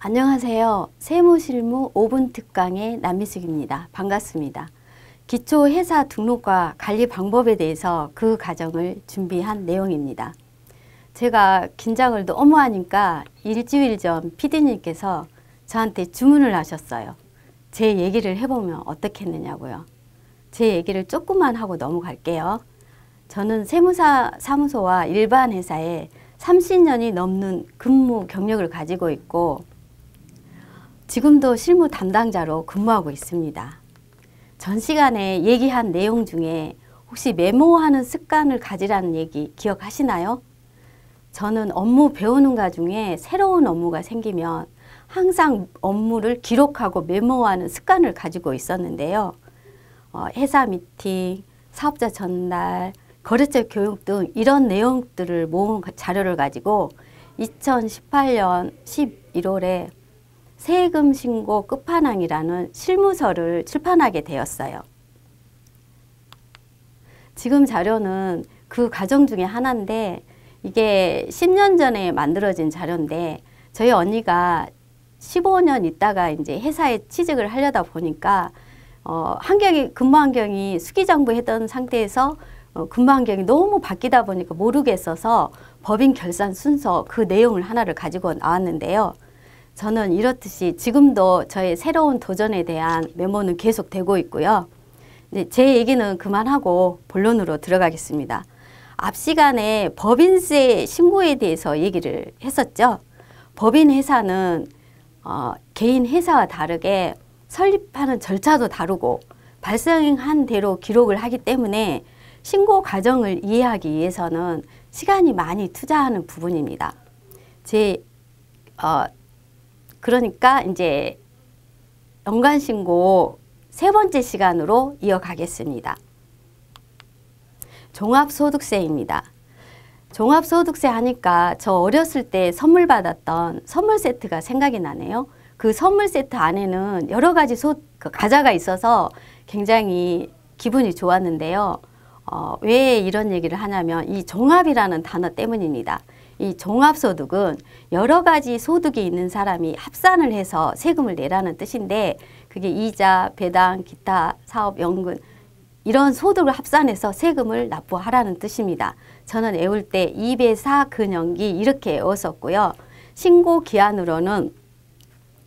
안녕하세요. 세무실무 5분 특강의 남미숙입니다. 반갑습니다. 기초회사 등록과 관리 방법에 대해서 그 과정을 준비한 내용입니다. 제가 긴장을 너무 하니까 일주일 전 피디님께서 저한테 주문을 하셨어요. 제 얘기를 해보면 어떻겠느냐고요. 제 얘기를 조금만 하고 넘어갈게요. 저는 세무사 사무소와 일반 회사에 30년이 넘는 근무 경력을 가지고 있고 지금도 실무 담당자로 근무하고 있습니다. 전 시간에 얘기한 내용 중에 혹시 메모하는 습관을 가지라는 얘기 기억하시나요? 저는 업무 배우는 과중에 새로운 업무가 생기면 항상 업무를 기록하고 메모하는 습관을 가지고 있었는데요. 어, 회사 미팅, 사업자 전달, 거래처 교육 등 이런 내용들을 모은 자료를 가지고 2018년 11월에 세금 신고 끝판왕이라는 실무서를 출판하게 되었어요. 지금 자료는 그 과정 중에 하나인데 이게 10년 전에 만들어진 자료인데 저희 언니가 15년 있다가 이제 회사에 취직을 하려다 보니까 어, 환경이 근무 환경이 수기정부했던 상태에서 어, 근무 환경이 너무 바뀌다 보니까 모르겠어서 법인 결산 순서 그 내용을 하나를 가지고 나왔는데요. 저는 이렇듯이 지금도 저의 새로운 도전에 대한 메모는 계속 되고 있고요. 제 얘기는 그만하고 본론으로 들어가겠습니다. 앞 시간에 법인세 신고에 대해서 얘기를 했었죠. 법인 회사는 어, 개인 회사와 다르게 설립하는 절차도 다르고 발생한 대로 기록을 하기 때문에 신고 과정을 이해하기 위해서는 시간이 많이 투자하는 부분입니다. 제 어, 그러니까 이제 연관신고 세 번째 시간으로 이어가겠습니다. 종합소득세입니다. 종합소득세 하니까 저 어렸을 때 선물 받았던 선물 세트가 생각이 나네요. 그 선물 세트 안에는 여러 가지 소, 그 과자가 있어서 굉장히 기분이 좋았는데요. 어, 왜 이런 얘기를 하냐면 이 종합이라는 단어 때문입니다. 이 종합소득은 여러 가지 소득이 있는 사람이 합산을 해서 세금을 내라는 뜻인데 그게 이자, 배당, 기타, 사업, 연금 이런 소득을 합산해서 세금을 납부하라는 뜻입니다. 저는 외울 때 2배 4 근연기 이렇게 외웠었고요. 신고 기한으로는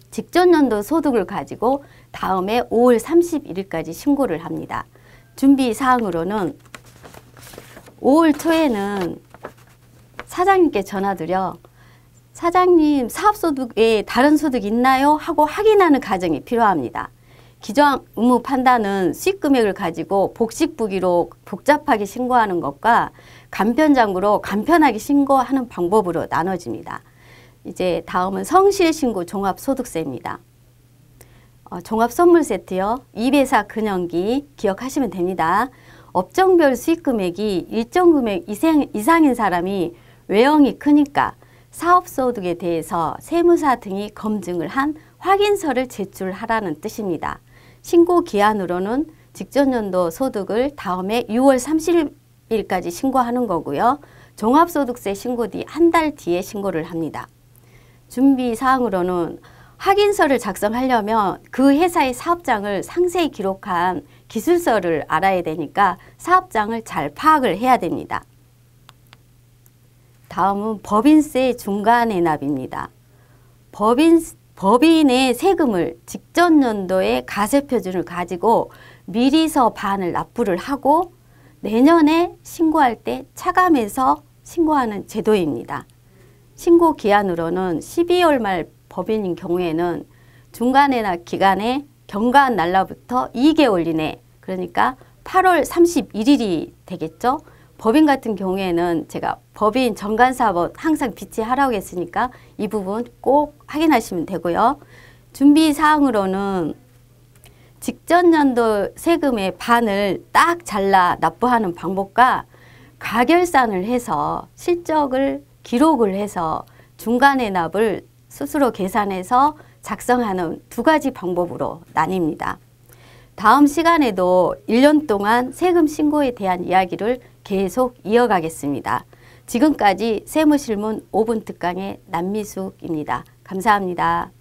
직전 연도 소득을 가지고 다음에 5월 31일까지 신고를 합니다. 준비 사항으로는 5월 초에는 사장님께 전화드려 사장님 사업소득에 다른 소득 있나요? 하고 확인하는 과정이 필요합니다. 기정 의무 판단은 수익 금액을 가지고 복식 부기로 복잡하게 신고하는 것과 간편장부로 간편하게 신고하는 방법으로 나눠집니다. 이제 다음은 성실신고 종합소득세입니다. 어, 종합선물세트요. 2배사 근영기 기억하시면 됩니다. 업종별 수익 금액이 일정 금액 이상, 인 사람이 외형이 크니까 사업 소득에 대해서 세무사 등이 검증을 한 확인서를 제출하라는 뜻입니다. 신고 기한으로는 직전 연도 소득을 다음해 6월 30일까지 신고하는 거고요. 종합소득세 신고 뒤 한 달 뒤에 신고를 합니다. 준비 사항으로는 확인서를 작성하려면 그 회사의 사업장을 상세히 기록한 기술서를 알아야 되니까 사업장을 잘 파악을 해야 됩니다. 다음은 법인세 중간 해납입니다. 법인, 법인의 세금을 직전 연도의 가세표준을 가지고 미리서 반을 납부를 하고 내년에 신고할 때 차감해서 신고하는 제도입니다. 신고 기한으로는 12월 말 법인인 경우에는 중간에나 기간에 경과한 날로부터 2개월 이내 그러니까 8월 31일이 되겠죠. 법인 같은 경우에는 제가 법인 정관사업 항상 비치하라고 했으니까 이 부분 꼭 확인하시면 되고요. 준비사항으로는 직전 연도 세금의 반을 딱 잘라 납부하는 방법과 가결산을 해서 실적을 기록을 해서 중간의 납을 스스로 계산해서 작성하는 두 가지 방법으로 나뉩니다. 다음 시간에도 1년 동안 세금 신고에 대한 이야기를 계속 이어가겠습니다. 지금까지 세무실문 5분 특강의 남미숙입니다. 감사합니다.